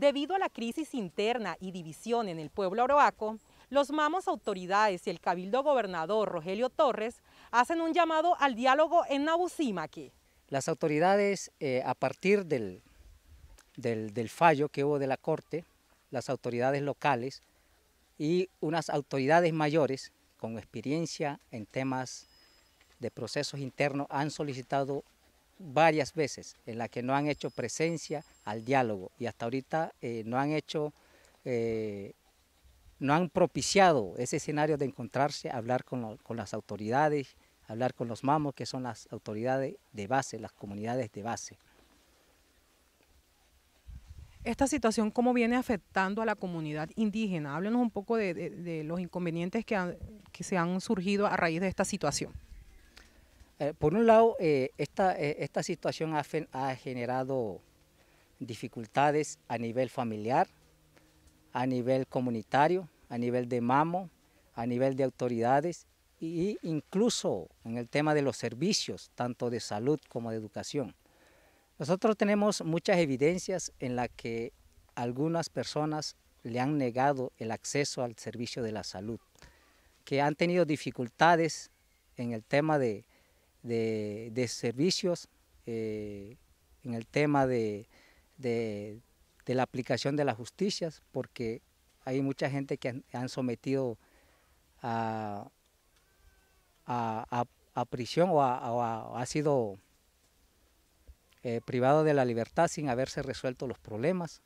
Debido a la crisis interna y división en el pueblo oroaco, los mamos autoridades y el cabildo gobernador Rogelio Torres hacen un llamado al diálogo en Nabucimaque. Las autoridades, eh, a partir del, del fallo que hubo de la Corte, las autoridades locales y unas autoridades mayores con experiencia en temas de procesos internos han solicitado varias veces en las que no han hecho presencia al diálogo y hasta ahorita eh, no han hecho, eh, no han propiciado ese escenario de encontrarse, hablar con, las autoridades, hablar con los mamos, que son las autoridades de base, las comunidades de base. Esta situación, ¿cómo viene afectando a la comunidad indígena? Háblenos un poco de, de, los inconvenientes que, que se han surgido a raíz de esta situación. Eh, por un lado, eh, eh, esta, situación ha, ha, generado dificultades a nivel familiar, a nivel comunitario, a nivel de mamo, a nivel de autoridades e incluso en el tema de los servicios, tanto de salud como de educación. Nosotros tenemos muchas evidencias en las que algunas personas le han negado el acceso al servicio de la salud, que han tenido dificultades en el tema de de, servicios eh, en el tema de, la aplicación de las justicias, porque hay mucha gente que han, sometido a, prisión o, ha sido eh, privado de la libertad sin haberse resuelto los problemas.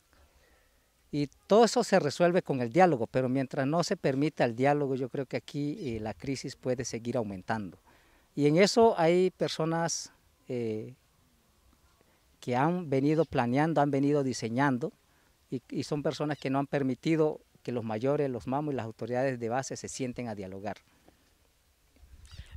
Y todo eso se resuelve con el diálogo, pero mientras no se permita el diálogo, yo creo que aquí eh, la crisis puede seguir aumentando. Y en eso hay personas eh, que han venido planeando, han venido diseñando y, son personas que no han permitido que los mayores, los mamos y las autoridades de base se sienten a dialogar.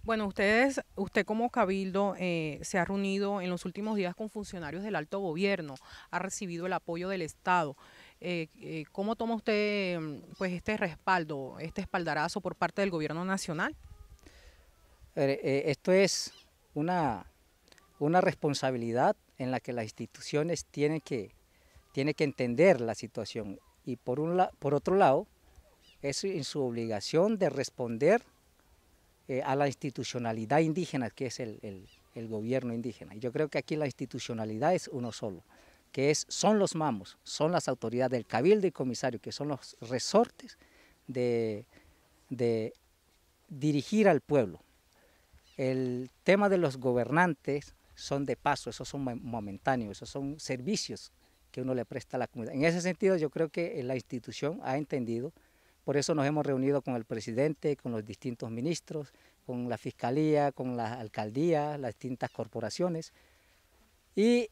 Bueno, ustedes, usted como cabildo eh, se ha reunido en los últimos días con funcionarios del alto gobierno, ha recibido el apoyo del Estado. Eh, ¿Cómo toma usted pues este respaldo, este espaldarazo por parte del gobierno nacional? Eh, esto es una, responsabilidad en la que las instituciones tienen que, que entender la situación y por, por otro lado es en su obligación de responder eh, a la institucionalidad indígena que es el, gobierno indígena. yo creo que aquí la institucionalidad es uno solo, que es, son los mamos, son las autoridades del cabildo y comisario, que son los resortes de dirigir al pueblo. El tema de los gobernantes son de paso, esos son momentáneos, esos son servicios que uno le presta a la comunidad. En ese sentido yo creo que eh, la institución ha entendido, por eso nos hemos reunido con el presidente, con los distintos ministros, con la fiscalía, con la alcaldía, las distintas corporaciones. Y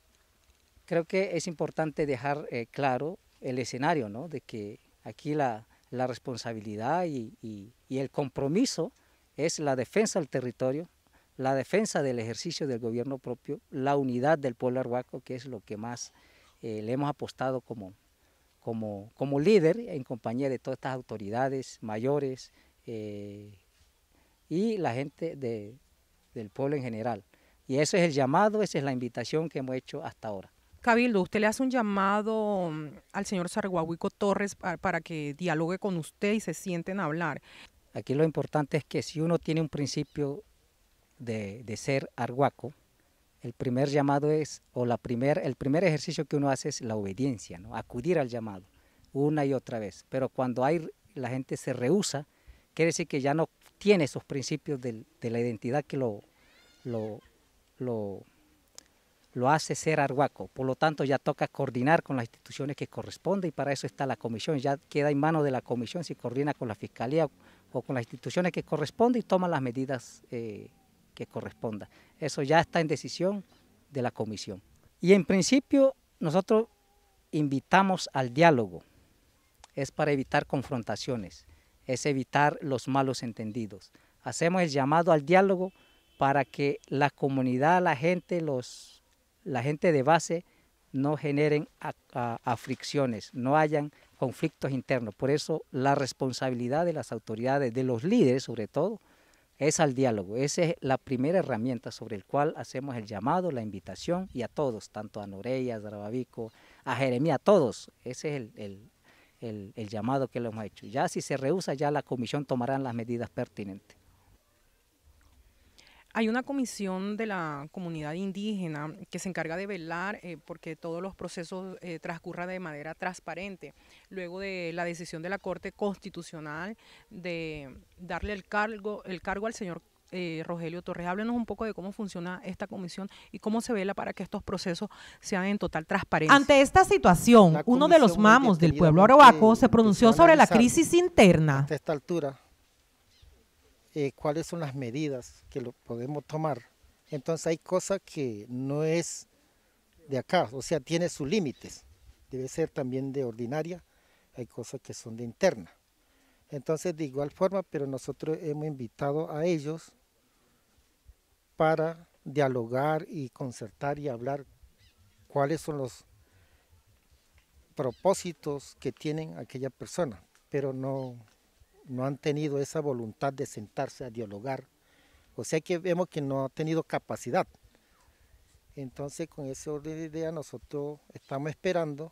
creo que es importante dejar eh, claro el escenario, de que aquí la, responsabilidad y el compromiso es la defensa del territorio, la defensa del ejercicio del gobierno propio, la unidad del pueblo arhuaco, que es lo que más eh, le hemos apostado como, como, como, líder en compañía de todas estas autoridades mayores eh, y la gente del pueblo en general. Y ese es el llamado, esa es la invitación que hemos hecho hasta ahora. Cabildo, usted le hace un llamado mm, al señor Sarguahuico Torres para, para que dialogue con usted y se sienten a hablar. Aquí lo importante es que si uno tiene un principio de, ser arhuaco, el primer llamado es, o la primer, el primer ejercicio que uno hace es la obediencia, ¿no? acudir al llamado una y otra vez. Pero cuando hay, la gente se rehúsa, quiere decir que ya no tiene esos principios de, la identidad que lo, lo, hace ser arhuaco. Por lo tanto, ya toca coordinar con las instituciones que corresponde y para eso está la comisión. Ya queda en manos de la comisión si coordina con la fiscalía o con las instituciones que corresponde y toma las medidas eh, que corresponda. Eso ya está en decisión de la comisión. Y en principio nosotros invitamos al diálogo, es para evitar confrontaciones, es evitar los malos entendidos. Hacemos el llamado al diálogo para que la comunidad, la gente, los, la gente de base no generen aflicciones, no hayan conflictos internos. Por eso la responsabilidad de las autoridades, de los líderes sobre todo, es al diálogo. Esa es la primera herramienta sobre el cual hacemos el llamado, la invitación y a todos, tanto a Noreya, a Zarababico, a Jeremía, a todos. Ese es el, el, el llamado que le hemos hecho. Ya si se rehúsa, ya la comisión tomará las medidas pertinentes. Hay una comisión de la comunidad indígena que se encarga de velar eh, porque todos los procesos eh, transcurran de manera transparente. Luego de la decisión de la Corte Constitucional de darle el cargo, el cargo al señor eh, Rogelio Torres. Háblenos un poco de cómo funciona esta comisión y cómo se vela para que estos procesos sean en total transparencia. Ante esta situación, uno de los mamos del pueblo arahuaco se pronunció sobre la crisis interna. esta altura, eh, cuáles son las medidas que lo podemos tomar. Entonces hay cosas que no es de acá, o sea, tiene sus límites. Debe ser también de ordinaria, hay cosas que son de interna. Entonces, de igual forma, pero nosotros hemos invitado a ellos para dialogar y concertar y hablar cuáles son los propósitos que tienen aquella persona, pero no no han tenido esa voluntad de sentarse a dialogar. O sea que vemos que no ha tenido capacidad. Entonces con ese orden de ideas nosotros estamos esperando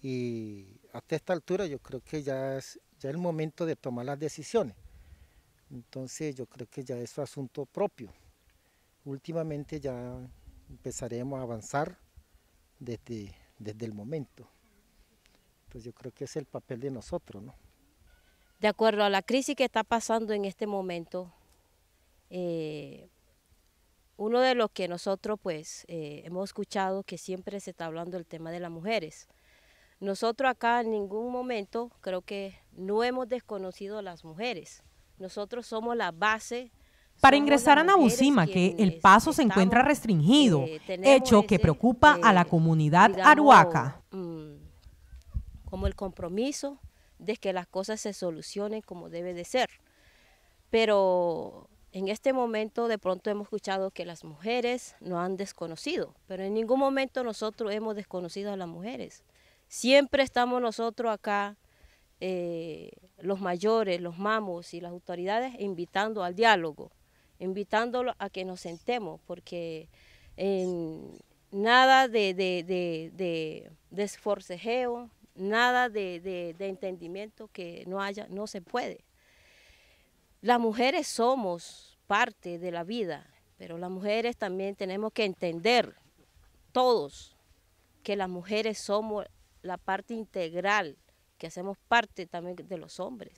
y hasta esta altura yo creo que ya es, el momento de tomar las decisiones. Entonces yo creo que ya es asunto propio. Últimamente ya empezaremos a avanzar desde, desde el momento. Entonces yo creo que es el papel de nosotros, ¿no? de acuerdo a la crisis que está pasando en este momento, eh, uno de los que nosotros pues eh, hemos escuchado que siempre se está hablando el tema de las mujeres. Nosotros acá en ningún momento creo que no hemos desconocido a las mujeres. Nosotros somos la base. Para ingresar a Nabucima, que el paso se encuentra restringido, eh, hecho que preocupa a la comunidad aruaca. Mm, como el compromiso de que las cosas se solucionen como debe de ser. Pero en este momento de pronto hemos escuchado que las mujeres no han desconocido, pero en ningún momento nosotros hemos desconocido a las mujeres. Siempre estamos nosotros acá, eh, los mayores, los mamos y las autoridades, invitando al diálogo, invitándolos a que nos sentemos, porque en nada de, de, de esforcejeo, nada de, entendimiento que no haya, no se puede. Las mujeres somos parte de la vida, pero las mujeres también tenemos que entender, todos, que las mujeres somos la parte integral, que hacemos parte también de los hombres.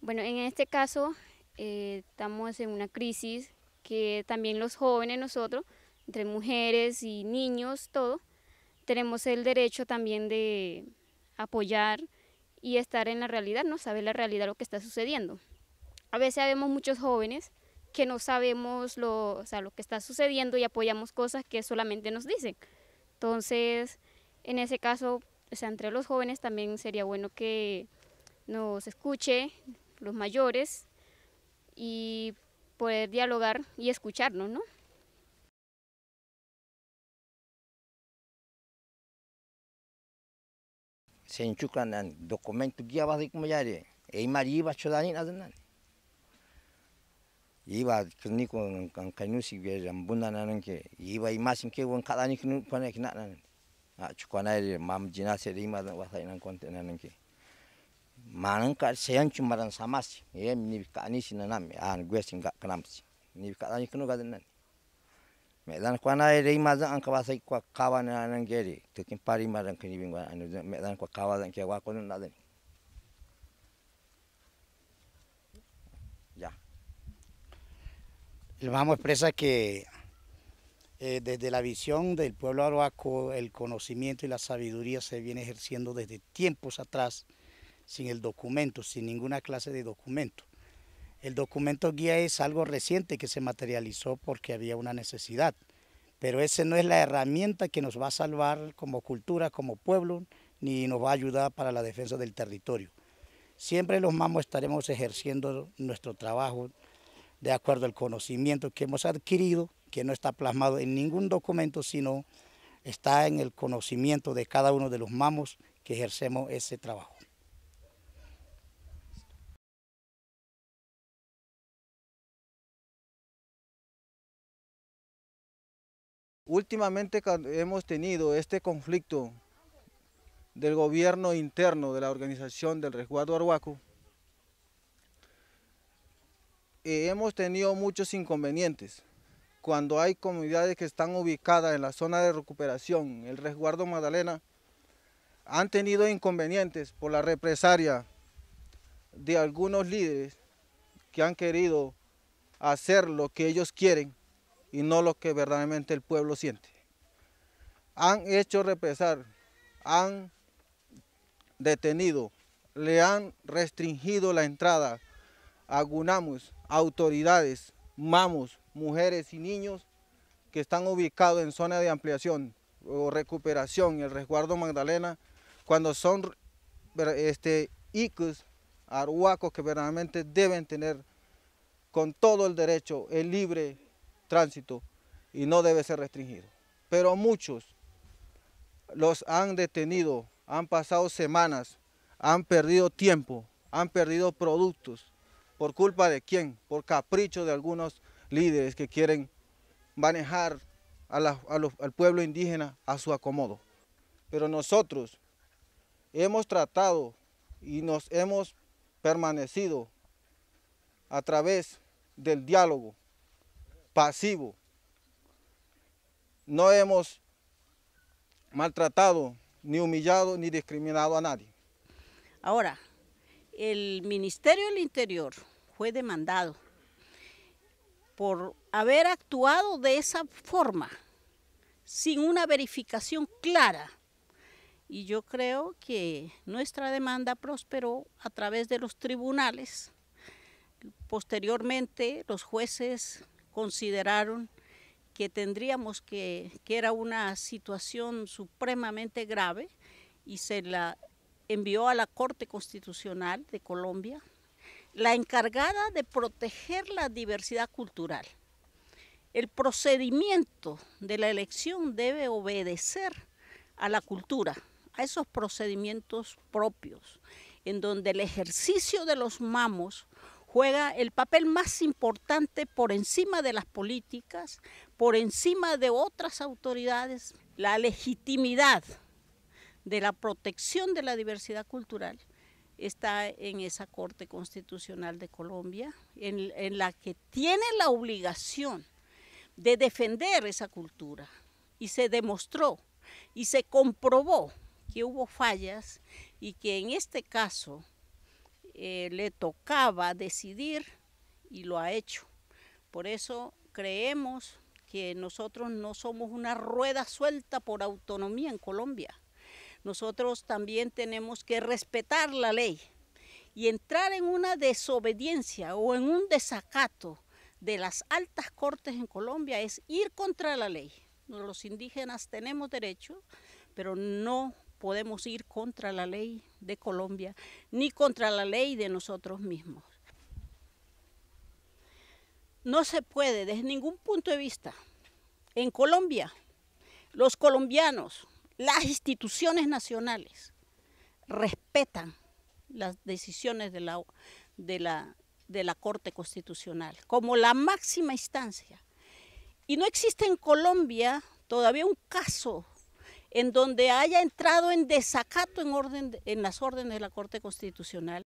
Bueno, en este caso eh, estamos en una crisis que también los jóvenes nosotros, entre mujeres y niños, todo, tenemos el derecho también de, apoyar y estar en la realidad, no saber la realidad lo que está sucediendo. A veces vemos muchos jóvenes que no sabemos lo, lo que está sucediendo y apoyamos cosas que solamente nos dicen. Entonces, en ese caso, entre los jóvenes también sería bueno que nos escuche los mayores y poder dialogar y escucharnos, ¿no? senchukan documento guía basi como ya de ei mari iba chodani adenan iba kini con kan kanu si be rambuna nanan ke iba imasin ke won kadani kinu pana kina nan a chukwana de mam jina se de ima wasa inan konte nanan ke manan ka seyan chumaran samasi ye eh, ni kanisi nanam an ah, gwesin ga si ni kadani kinu gadenan me dan kwa na re ma zan an kawa sai na me dan cuacaba kawa zan ke wa ya el vamos expresa que eh, desde la visión del pueblo aruaco el conocimiento y la sabiduría se viene ejerciendo desde tiempos atrás sin el documento, sin ninguna clase de documento. El documento guía es algo reciente que se materializó porque había una necesidad, pero esa no es la herramienta que nos va a salvar como cultura, como pueblo, ni nos va a ayudar para la defensa del territorio. Siempre los mamos estaremos ejerciendo nuestro trabajo de acuerdo al conocimiento que hemos adquirido, que no está plasmado en ningún documento, sino está en el conocimiento de cada uno de los mamos que ejercemos ese trabajo. Últimamente hemos tenido este conflicto del gobierno interno de la organización del resguardo Arhuaco. y eh, hemos tenido muchos inconvenientes. Cuando hay comunidades que están ubicadas en la zona de recuperación, el resguardo Magdalena, han tenido inconvenientes por la represaria de algunos líderes que han querido hacer lo que ellos quieren y no lo que verdaderamente el pueblo siente. Han hecho represar, han detenido, le han restringido la entrada a gunamos, autoridades, mamos, mujeres y niños que están ubicados en zona de ampliación o recuperación, el resguardo Magdalena, cuando son este, icus, arhuacos que verdaderamente deben tener con todo el derecho, el libre tránsito y no debe ser restringido. Pero muchos los han detenido, han pasado semanas, han perdido tiempo, han perdido productos. ¿Por culpa de quién? Por capricho de algunos líderes que quieren manejar al pueblo indígena a su acomodo. Pero nosotros hemos tratado y nos hemos permanecido a través del diálogo, pasivo. No hemos maltratado, ni humillado, ni discriminado a nadie. Ahora, el Ministerio del Interior fue demandado por haber actuado de esa forma, sin una verificación clara. Y yo creo que nuestra demanda prosperó a través de los tribunales. Posteriormente, los jueces consideraron que tendríamos que, que era una situación supremamente grave y se la envió a la Corte Constitucional de Colombia, la encargada de proteger la diversidad cultural. El procedimiento de la elección debe obedecer a la cultura, a esos procedimientos propios, en donde el ejercicio de los mamos juega el papel más importante por encima de las políticas, por encima de otras autoridades, la legitimidad de la protección de la diversidad cultural está en esa Corte Constitucional de Colombia, en, la que tiene la obligación de defender esa cultura. Y se demostró y se comprobó que hubo fallas y que en este caso eh, le tocaba decidir y lo ha hecho. Por eso creemos que nosotros no somos una rueda suelta por autonomía en Colombia. Nosotros también tenemos que respetar la ley y entrar en una desobediencia o en un desacato de las altas cortes en Colombia es ir contra la ley. Los indígenas tenemos derecho, pero no podemos ir contra la ley de Colombia ni contra la ley de nosotros mismos. No se puede desde ningún punto de vista. En Colombia, los colombianos, las instituciones nacionales respetan las decisiones de la, de la, de la Corte Constitucional como la máxima instancia. Y no existe en Colombia todavía un caso en donde haya entrado en desacato en, orden, en las órdenes de la Corte Constitucional.